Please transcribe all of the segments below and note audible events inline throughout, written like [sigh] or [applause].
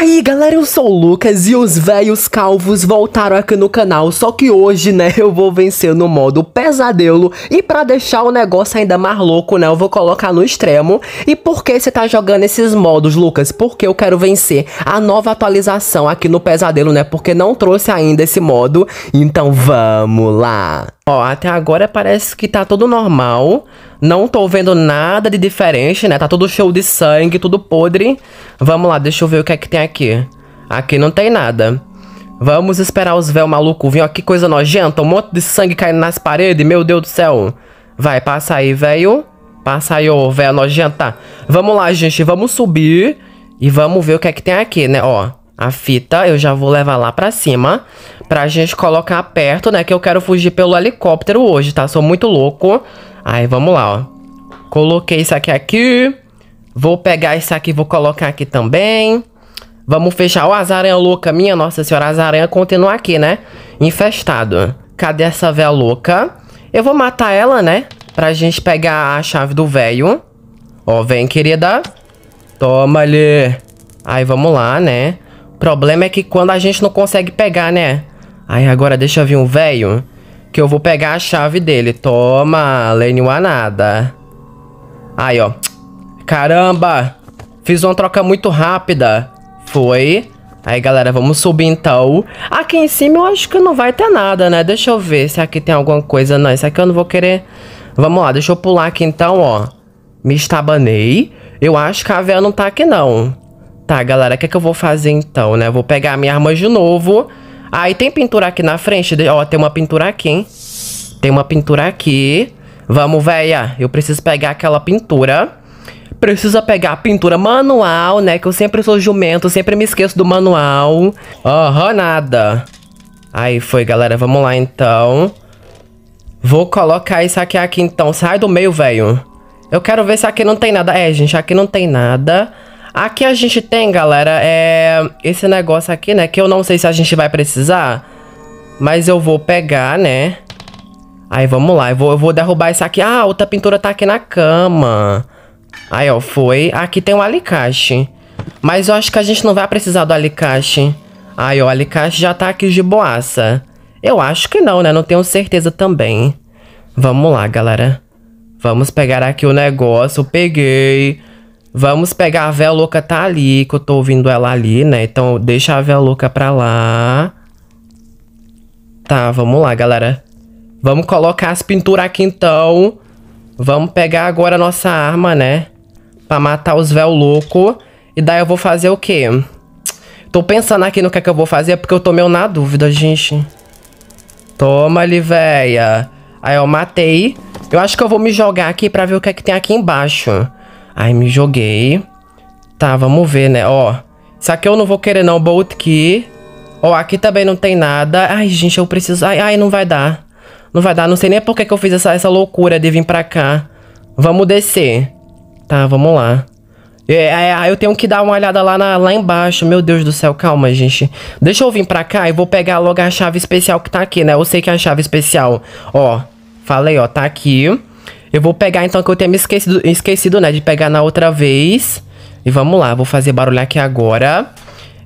aí galera, eu sou o Lucas e os velhos calvos voltaram aqui no canal Só que hoje, né, eu vou vencer no modo pesadelo E pra deixar o negócio ainda mais louco, né, eu vou colocar no extremo E por que você tá jogando esses modos, Lucas? Porque eu quero vencer a nova atualização aqui no pesadelo, né Porque não trouxe ainda esse modo Então vamos lá Ó, até agora parece que tá tudo normal não tô vendo nada de diferente, né? Tá tudo cheio de sangue, tudo podre. Vamos lá, deixa eu ver o que é que tem aqui. Aqui não tem nada. Vamos esperar os véu maluco vir. Ó, que coisa nojenta. Um monte de sangue caindo nas paredes. Meu Deus do céu. Vai, passa aí, velho. Passa aí, ô, velho nojenta. Vamos lá, gente. Vamos subir. E vamos ver o que é que tem aqui, né? Ó, a fita eu já vou levar lá pra cima. Pra gente colocar perto, né? Que eu quero fugir pelo helicóptero hoje, tá? Sou muito louco. Aí vamos lá, ó. Coloquei isso aqui aqui. Vou pegar isso aqui, vou colocar aqui também. Vamos fechar. Ó, as aranhas loucas minha, nossa senhora, as aranhas continuam aqui, né? Infestado. Cadê essa véia louca? Eu vou matar ela, né? Pra gente pegar a chave do velho. Ó, vem, querida. toma ali. Aí, vamos lá, né? O problema é que quando a gente não consegue pegar, né? Aí, agora deixa vir um velho. Que eu vou pegar a chave dele. Toma, Leniwanada. Aí, ó. Caramba! Fiz uma troca muito rápida. Foi. Aí, galera, vamos subir então. Aqui em cima eu acho que não vai ter nada, né? Deixa eu ver se aqui tem alguma coisa. Não, isso aqui eu não vou querer... Vamos lá, deixa eu pular aqui então, ó. Me estabanei. Eu acho que a véia não tá aqui, não. Tá, galera, o que, é que eu vou fazer então, né? vou pegar a minha arma de novo... Aí tem pintura aqui na frente. Ó, tem uma pintura aqui, hein? Tem uma pintura aqui. Vamos, véia. Eu preciso pegar aquela pintura. Precisa pegar a pintura manual, né? Que eu sempre sou jumento, sempre me esqueço do manual. Aham, nada. Aí foi, galera. Vamos lá, então. Vou colocar isso aqui, aqui então. Sai do meio, velho. Eu quero ver se aqui não tem nada. É, gente, aqui não tem nada. Aqui a gente tem, galera, é esse negócio aqui, né? Que eu não sei se a gente vai precisar, mas eu vou pegar, né? Aí, vamos lá. Eu vou, eu vou derrubar isso aqui. Ah, outra pintura tá aqui na cama. Aí, ó, foi. Aqui tem um alicate. Mas eu acho que a gente não vai precisar do alicate. Aí, ó, o alicate já tá aqui de boaça. Eu acho que não, né? Não tenho certeza também. Vamos lá, galera. Vamos pegar aqui o negócio. Peguei. Vamos pegar a véu louca tá ali, que eu tô ouvindo ela ali, né? Então deixa a véu louca pra lá. Tá, vamos lá, galera. Vamos colocar as pinturas aqui, então. Vamos pegar agora a nossa arma, né? Pra matar os véu louco. E daí eu vou fazer o quê? Tô pensando aqui no que é que eu vou fazer, porque eu tô meio na dúvida, gente. Toma ali, véia. Aí eu matei. Eu acho que eu vou me jogar aqui pra ver o que é que tem aqui embaixo. Aí me joguei. Tá, vamos ver, né? Ó, isso aqui eu não vou querer não, bolt key. Ó, aqui também não tem nada. Ai, gente, eu preciso... Ai, ai, não vai dar. Não vai dar, não sei nem por que, que eu fiz essa, essa loucura de vir pra cá. Vamos descer. Tá, vamos lá. É, é, é eu tenho que dar uma olhada lá, na, lá embaixo. Meu Deus do céu, calma, gente. Deixa eu vir pra cá e vou pegar logo a chave especial que tá aqui, né? Eu sei que é a chave especial. Ó, falei, ó, tá aqui. Eu vou pegar então que eu tinha me esquecido, esquecido, né, de pegar na outra vez. E vamos lá, vou fazer barulho aqui agora.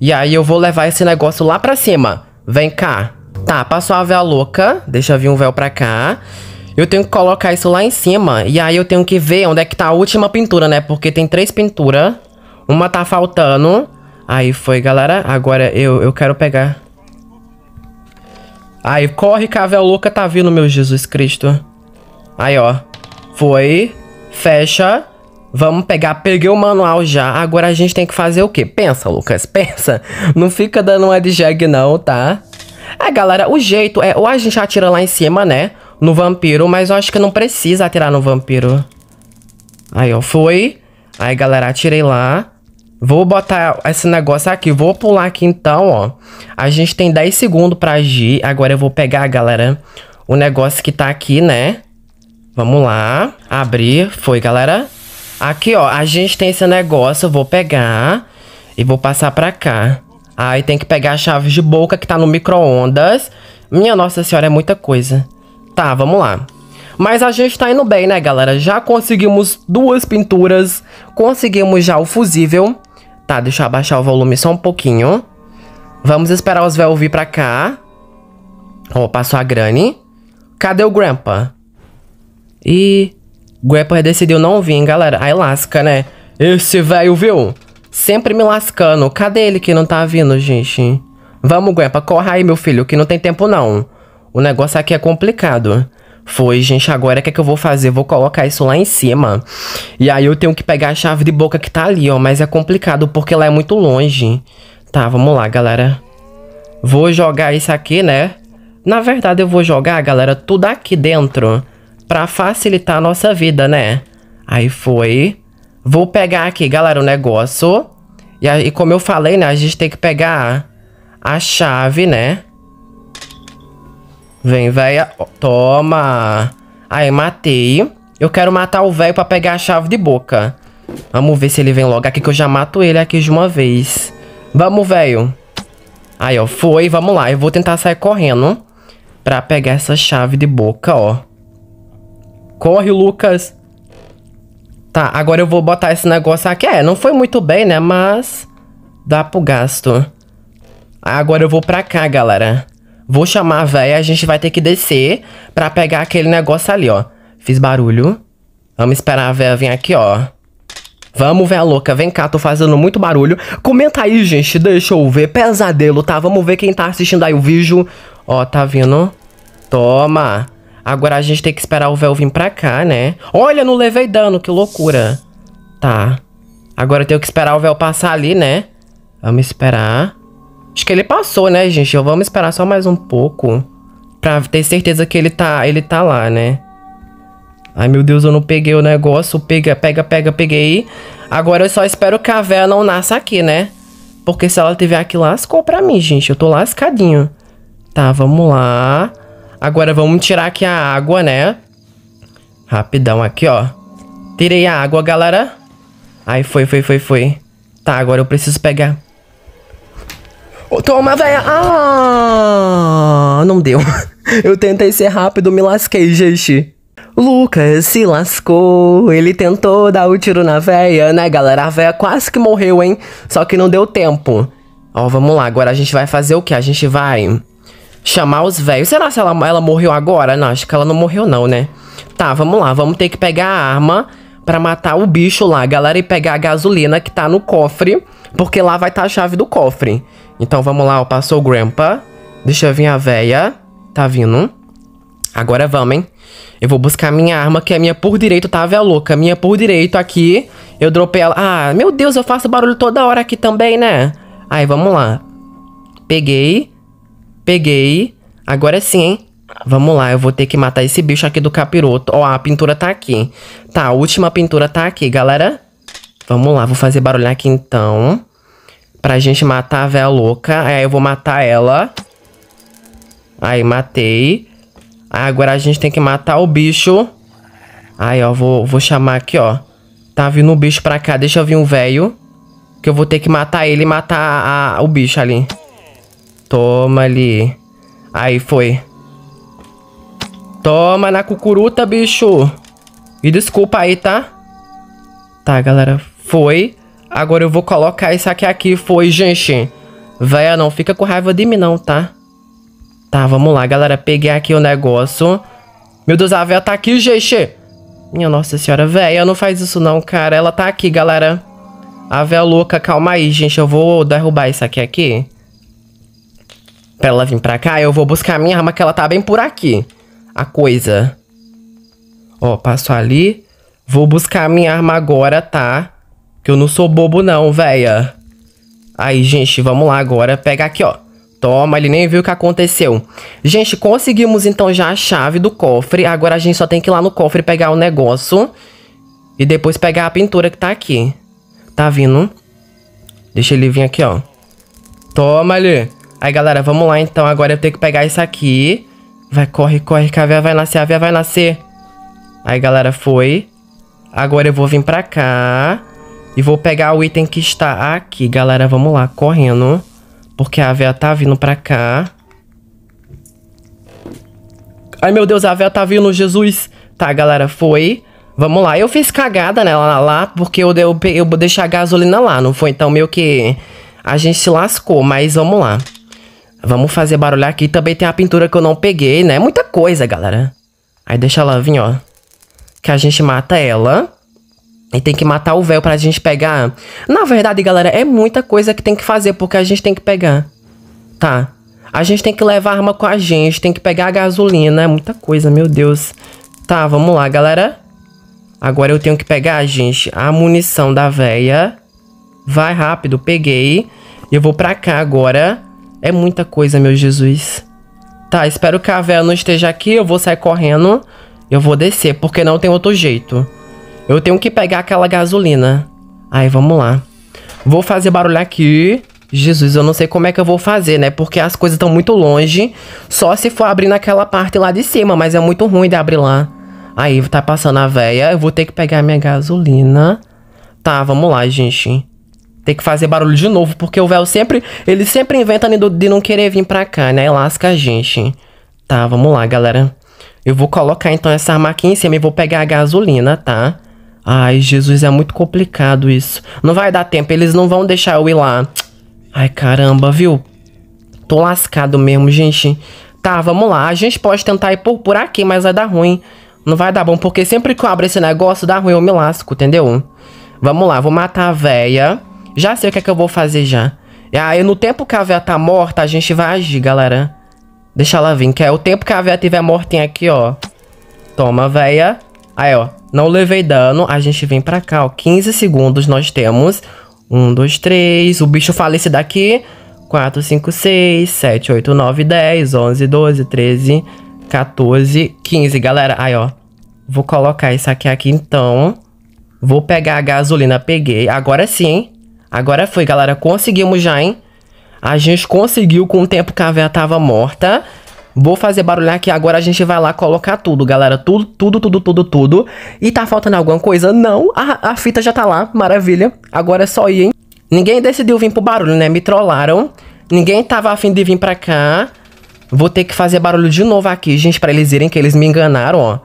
E aí eu vou levar esse negócio lá pra cima. Vem cá. Tá, passou a vela louca. Deixa vir um véu pra cá. Eu tenho que colocar isso lá em cima. E aí eu tenho que ver onde é que tá a última pintura, né? Porque tem três pinturas. Uma tá faltando. Aí foi, galera. Agora eu, eu quero pegar. Aí, corre que a vela louca tá vindo, meu Jesus Cristo. Aí, ó. Foi. Fecha. Vamos pegar, peguei o manual já. Agora a gente tem que fazer o quê? Pensa, Lucas, [laughs] pensa. Não fica dando uma de não, tá? É, galera, o jeito é ou a gente atira lá em cima, né? No vampiro, mas eu acho que não precisa atirar no vampiro. Aí, ó, foi. Aí, galera, atirei lá. Vou botar esse negócio aqui. Vou pular aqui então, ó. A gente tem 10 segundos pra agir. Agora eu vou pegar, galera, o negócio que tá aqui, né? Vamos lá. Abrir. Foi, galera. Aqui, ó. A gente tem esse negócio. Eu vou pegar e vou passar pra cá. Aí tem que pegar a chave de boca que tá no micro-ondas. Minha nossa senhora, é muita coisa. Tá, vamos lá. Mas a gente tá indo bem, né, galera? Já conseguimos duas pinturas. Conseguimos já o fusível. Tá, deixa eu abaixar o volume só um pouquinho. Vamos esperar os véus vir pra cá. Ó, passou a Granny. Cadê o Grandpa? E Grapple decidiu não vir, galera. Aí lasca, né? Esse velho, viu? Sempre me lascando. Cadê ele que não tá vindo, gente? Vamos, Grapple, corra aí, meu filho, que não tem tempo não. O negócio aqui é complicado. Foi, gente, agora o que, é que eu vou fazer? Vou colocar isso lá em cima. E aí eu tenho que pegar a chave de boca que tá ali, ó. Mas é complicado porque lá é muito longe. Tá, vamos lá, galera. Vou jogar isso aqui, né? Na verdade, eu vou jogar, galera, tudo aqui dentro para facilitar a nossa vida, né? Aí foi. Vou pegar aqui, galera, o negócio. E, aí, como eu falei, né? A gente tem que pegar a chave, né? Vem, véia. Toma. Aí, matei. Eu quero matar o velho pra pegar a chave de boca. Vamos ver se ele vem logo aqui, que eu já mato ele aqui de uma vez. Vamos, velho. Aí, ó, foi. Vamos lá. Eu vou tentar sair correndo pra pegar essa chave de boca, ó. Corre, Lucas. Tá, agora eu vou botar esse negócio aqui. É, não foi muito bem, né? Mas dá pro gasto. Agora eu vou pra cá, galera. Vou chamar a véia, a gente vai ter que descer pra pegar aquele negócio ali, ó. Fiz barulho. Vamos esperar a véia vir aqui, ó. Vamos, véia louca, vem cá, tô fazendo muito barulho. Comenta aí, gente, deixa eu ver. Pesadelo, tá? Vamos ver quem tá assistindo aí o vídeo. Ó, tá vindo. Toma. Agora a gente tem que esperar o véu vir pra cá, né? Olha, não levei dano, que loucura. Tá. Agora eu tenho que esperar o véu passar ali, né? Vamos esperar. Acho que ele passou, né, gente? Vamos esperar só mais um pouco. Pra ter certeza que ele tá, ele tá lá, né? Ai, meu Deus, eu não peguei o negócio. Pega, pega, pega, peguei. Agora eu só espero que a véia não nasça aqui, né? Porque se ela tiver aqui, lascou pra mim, gente. Eu tô lascadinho. Tá, vamos lá. Agora vamos tirar aqui a água, né? Rapidão aqui, ó. Tirei a água, galera. Aí foi, foi, foi, foi. Tá, agora eu preciso pegar. Oh, toma, velho! Ah! Não deu. [laughs] Eu tentei ser rápido, me lasquei, gente. Lucas se lascou, ele tentou dar o um tiro na véia, né, galera? A véia quase que morreu, hein? Só que não deu tempo. Ó, vamos lá, agora a gente vai fazer o que? A gente vai Chamar os velhos. Será se ela, ela morreu agora? Não, acho que ela não morreu não, né? Tá, vamos lá. Vamos ter que pegar a arma para matar o bicho lá, galera, e pegar a gasolina que tá no cofre, porque lá vai estar tá a chave do cofre. Então vamos lá, ó, passou o Grandpa. Deixa eu vir a véia. Tá vindo. Agora vamos, hein? Eu vou buscar a minha arma, que é minha por direito, tá, velha louca? Minha por direito aqui. Eu dropei ela. Ah, meu Deus, eu faço barulho toda hora aqui também, né? Aí, vamos lá. Peguei. Peguei. Agora é sim, hein? Vamos lá, eu vou ter que matar esse bicho aqui do capiroto. Ó, a pintura tá aqui. Tá, a última pintura tá aqui, galera. Vamos lá, vou fazer barulho aqui então. Pra gente matar a velha louca. Aí é, eu vou matar ela. Aí, matei. Aí, agora a gente tem que matar o bicho. Aí, ó, vou, vou chamar aqui, ó. Tá vindo um bicho pra cá, deixa eu vir um velho. Que eu vou ter que matar ele e matar a, a, o bicho ali. Toma ali. Aí, foi. Toma na cucuruta, bicho. Me desculpa aí, tá? Tá, galera. Foi. Agora eu vou colocar isso aqui aqui. Foi, gente. Véia, ah, não fica com raiva de mim, não, tá? Tá, vamos lá, galera. Peguei aqui o negócio. Meu Deus, a véia tá aqui, gente. Minha nossa senhora, véia, não faz isso não, cara. Ela tá aqui, galera. A véia louca, calma aí, gente. Eu vou derrubar isso aqui aqui pra ela vir pra cá, eu vou buscar a minha arma, que ela tá bem por aqui. A coisa. Ó, passo ali. Vou buscar a minha arma agora, tá? Que eu não sou bobo não, véia. Aí, gente, vamos lá agora. Pega aqui, ó. Toma, ele nem viu o que aconteceu. Gente, conseguimos então já a chave do cofre. Agora a gente só tem que ir lá no cofre pegar o negócio. E depois pegar a pintura que tá aqui. Tá vindo? Deixa ele vir aqui, ó. Toma, ali. Aí, galera, vamos lá então. Agora eu tenho que pegar isso aqui. Vai, corre, corre, que a veia vai nascer, a veia vai nascer. Aí, galera, foi. Agora eu vou vir pra cá. E vou pegar o item que está aqui, galera. Vamos lá, correndo. Porque a veia tá vindo pra cá. Ai, meu Deus, a veia tá vindo, Jesus. Tá, galera, foi. Vamos lá. Eu fiz cagada nela lá, porque eu, eu, eu deixei a gasolina lá, não foi? Então, meio que a gente se lascou, mas vamos lá. Vamos fazer barulho aqui. Também tem a pintura que eu não peguei, né? Muita coisa, galera. Aí deixa ela vir, ó. Que a gente mata ela. E tem que matar o véu pra gente pegar. Na verdade, galera, é muita coisa que tem que fazer, porque a gente tem que pegar. Tá. A gente tem que levar arma com a gente, tem que pegar a gasolina. É muita coisa, meu Deus. Tá, vamos lá, galera. Agora eu tenho que pegar, gente, a munição da véia. Vai rápido, peguei. Eu vou pra cá agora. É muita coisa, meu Jesus. Tá, espero que a véia não esteja aqui. Eu vou sair correndo. Eu vou descer, porque não tem outro jeito. Eu tenho que pegar aquela gasolina. Aí, vamos lá. Vou fazer barulho aqui. Jesus, eu não sei como é que eu vou fazer, né? Porque as coisas estão muito longe. Só se for abrir naquela parte lá de cima, mas é muito ruim de abrir lá. Aí, tá passando a véia. Eu vou ter que pegar minha gasolina. Tá, vamos lá, gente ter que fazer barulho de novo, porque o véu sempre. Ele sempre inventa de não querer vir pra cá, né? Lasca a gente. Tá, vamos lá, galera. Eu vou colocar então essa arma aqui em cima e vou pegar a gasolina, tá? Ai, Jesus, é muito complicado isso. Não vai dar tempo, eles não vão deixar eu ir lá. Ai, caramba, viu? Tô lascado mesmo, gente. Tá, vamos lá. A gente pode tentar ir por, por aqui, mas vai dar ruim. Não vai dar bom, porque sempre que eu abro esse negócio, dá ruim, eu me lasco, entendeu? Vamos lá, vou matar a véia. Já sei o que é que eu vou fazer já. E aí, no tempo que a véia tá morta, a gente vai agir, galera. Deixa ela vir, que é o tempo que a véia tiver mortinha aqui, ó. Toma, véia. Aí, ó. Não levei dano. A gente vem pra cá, ó. 15 segundos nós temos. 1, 2, 3. O bicho falece daqui. 4, 5, 6, 7, 8, 9, 10, 11, 12, 13, 14, 15. Galera, aí, ó. Vou colocar isso aqui, aqui, então. Vou pegar a gasolina, peguei. Agora sim, hein? Agora foi, galera. Conseguimos já, hein? A gente conseguiu com o tempo que a véia tava morta. Vou fazer barulhar aqui agora, a gente vai lá colocar tudo, galera. Tudo, tudo, tudo, tudo, tudo. E tá faltando alguma coisa? Não, a, a fita já tá lá, maravilha. Agora é só ir, hein? Ninguém decidiu vir pro barulho, né? Me trollaram. Ninguém tava afim de vir pra cá. Vou ter que fazer barulho de novo aqui, gente, pra eles irem que eles me enganaram, ó.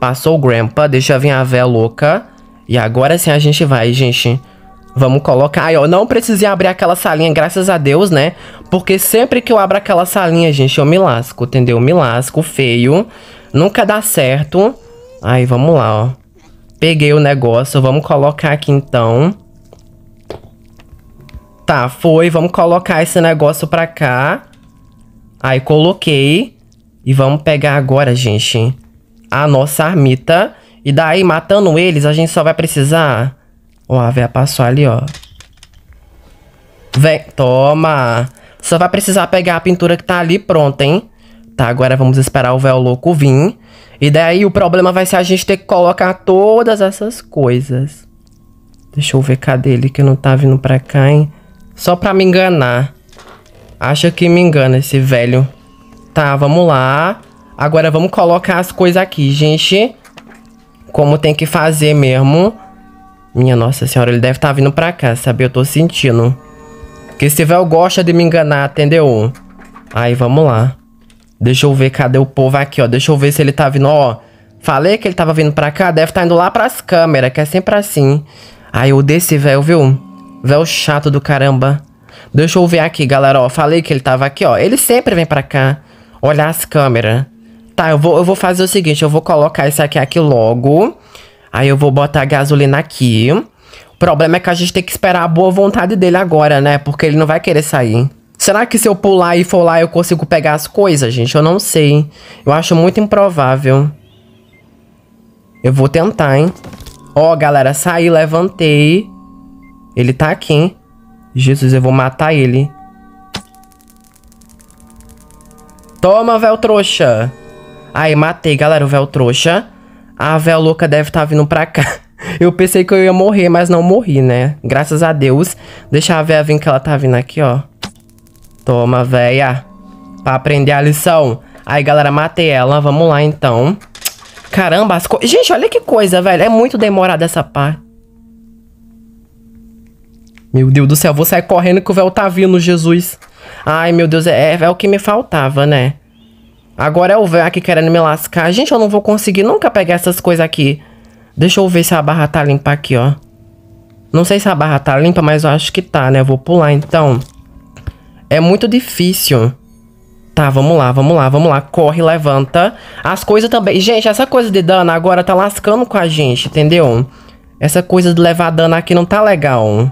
Passou o Grandpa, deixa vir a véia louca. E agora sim a gente vai, gente. Vamos colocar. Aí, ó, não precisei abrir aquela salinha, graças a Deus, né? Porque sempre que eu abro aquela salinha, gente, eu me lasco, entendeu? Eu me lasco, feio. Nunca dá certo. Aí, vamos lá, ó. Peguei o negócio, vamos colocar aqui então. Tá, foi. Vamos colocar esse negócio pra cá. Aí, coloquei. E vamos pegar agora, gente, a nossa armita. E daí, matando eles, a gente só vai precisar Ó, a passou ali, ó. Vem, toma. Só vai precisar pegar a pintura que tá ali pronta, hein? Tá, agora vamos esperar o véu louco vir. E daí o problema vai ser a gente ter que colocar todas essas coisas. Deixa eu ver cadê ele que não tá vindo pra cá, hein? Só pra me enganar. Acha que me engana esse velho. Tá, vamos lá. Agora vamos colocar as coisas aqui, gente. Como tem que fazer mesmo. Minha nossa senhora, ele deve estar tá vindo pra cá, sabe? Eu tô sentindo. Porque esse velho gosta de me enganar, entendeu? Aí, vamos lá. Deixa eu ver cadê o povo aqui, ó. Deixa eu ver se ele tá vindo, ó. Falei que ele tava vindo pra cá, deve estar tá indo lá pras câmeras, que é sempre assim. Aí eu desse véu, viu? Véu chato do caramba. Deixa eu ver aqui, galera, ó. Falei que ele tava aqui, ó. Ele sempre vem pra cá olhar as câmeras. Tá, eu vou, eu vou fazer o seguinte, eu vou colocar esse aqui, aqui logo. Aí eu vou botar a gasolina aqui. O problema é que a gente tem que esperar a boa vontade dele agora, né? Porque ele não vai querer sair. Será que se eu pular e for lá eu consigo pegar as coisas, gente? Eu não sei. Eu acho muito improvável. Eu vou tentar, hein? Ó, oh, galera, saí, levantei. Ele tá aqui, hein? Jesus, eu vou matar ele. Toma, véu trouxa. Aí, matei, galera, o véu trouxa a véia louca deve estar tá vindo pra cá. [laughs] Eu pensei que eu ia morrer, mas não morri, né? Graças a Deus. Deixa a véia vir que ela tá vindo aqui, ó. Toma, véia. Pra aprender a lição. Aí, galera, matei ela. Vamos lá, então. Caramba, as coisas... Gente, olha que coisa, velho. É muito demorada essa parte. Meu Deus do céu, vou sair correndo que o véu tá vindo, Jesus. Ai, meu Deus, é, é, é o que me faltava, né? Agora é o velho aqui querendo me lascar. Gente, eu não vou conseguir nunca pegar essas coisas aqui. Deixa eu ver se a barra tá limpa aqui, ó. Não sei se a barra tá limpa, mas eu acho que tá, né? Eu vou pular, então. É muito difícil. Tá, vamos lá, vamos lá, vamos lá. Corre, levanta. As coisas também... Gente, essa coisa de dano agora tá lascando com a gente, entendeu? Essa coisa de levar dano aqui não tá legal.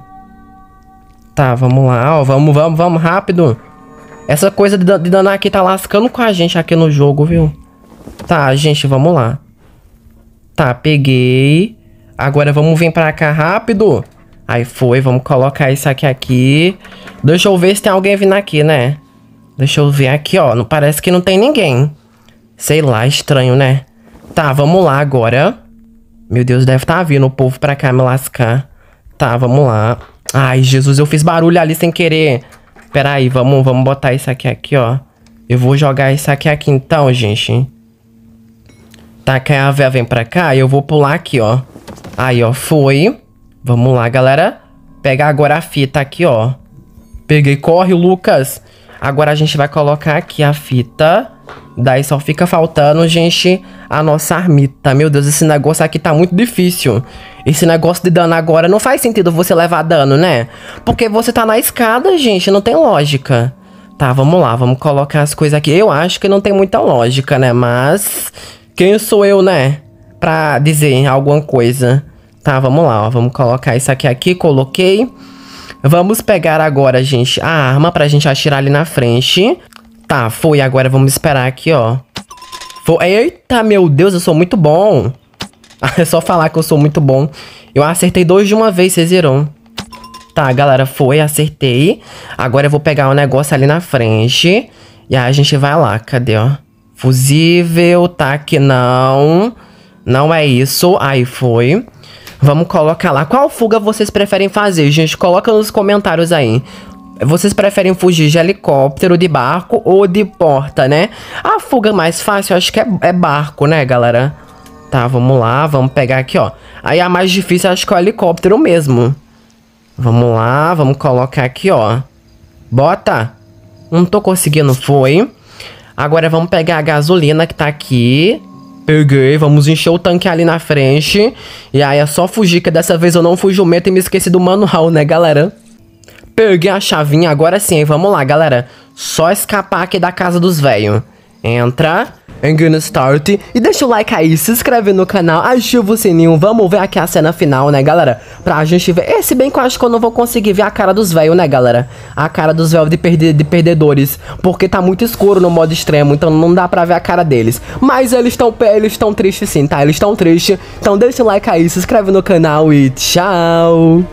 Tá, vamos lá, ó. Vamos, vamos, vamos, rápido. Essa coisa de, de danar aqui tá lascando com a gente aqui no jogo, viu? Tá, gente, vamos lá. Tá, peguei. Agora vamos vir pra cá rápido. Aí foi, vamos colocar isso aqui aqui. Deixa eu ver se tem alguém vindo aqui, né? Deixa eu ver aqui, ó. Não, parece que não tem ninguém. Sei lá, estranho, né? Tá, vamos lá agora. Meu Deus, deve estar tá vindo o povo pra cá me lascar. Tá, vamos lá. Ai, Jesus, eu fiz barulho ali sem querer. Pera aí, vamos, vamos botar isso aqui, aqui, ó. Eu vou jogar isso aqui, aqui então, gente. Tá, que a véia vem pra cá e eu vou pular aqui, ó. Aí, ó, foi. Vamos lá, galera. pega agora a fita aqui, ó. Peguei, corre, Lucas. Agora a gente vai colocar aqui a fita. Daí só fica faltando, gente, a nossa armita. Meu Deus, esse negócio aqui tá muito difícil. Esse negócio de dano agora não faz sentido você levar dano, né? Porque você tá na escada, gente, não tem lógica. Tá, vamos lá, vamos colocar as coisas aqui. Eu acho que não tem muita lógica, né? Mas quem sou eu, né? Pra dizer alguma coisa. Tá, vamos lá, ó. Vamos colocar isso aqui aqui, coloquei. Vamos pegar agora, gente, a arma pra gente atirar ali na frente. Tá, foi. Agora vamos esperar aqui, ó. For... É, eita, meu Deus, eu sou muito bom. [laughs] É só falar que eu sou muito bom. Eu acertei dois de uma vez, vocês viram. Tá, galera, foi, acertei. Agora eu vou pegar o um negócio ali na frente. E aí a gente vai lá, cadê, ó? Fusível, tá aqui, não. Não é isso, aí foi. Vamos colocar lá. Qual fuga vocês preferem fazer, gente? Coloca nos comentários aí. Vocês preferem fugir de helicóptero, de barco ou de porta, né? A fuga mais fácil, eu acho que é, é barco, né, galera? Tá, vamos lá, vamos pegar aqui, ó. Aí a mais difícil, acho que é o helicóptero mesmo. Vamos lá, vamos colocar aqui, ó. Bota. Não tô conseguindo, foi. Agora vamos pegar a gasolina que tá aqui. Peguei, vamos encher o tanque ali na frente. E aí é só fugir, que dessa vez eu não fugi o meta e me esqueci do manual, né, galera? Peguei a chavinha, agora sim, hein? Vamos lá, galera. Só escapar aqui da casa dos velhos. Entra. I'm gonna start. E deixa o like aí, se inscreve no canal, ativa o sininho. Vamos ver aqui a cena final, né, galera? Pra gente ver. Esse bem que eu acho que eu não vou conseguir ver a cara dos velhos, né, galera? A cara dos velhos de, perde de perdedores. Porque tá muito escuro no modo extremo, então não dá pra ver a cara deles. Mas eles estão eles tão tristes sim, tá? Eles estão tristes. Então deixa o like aí, se inscreve no canal e tchau!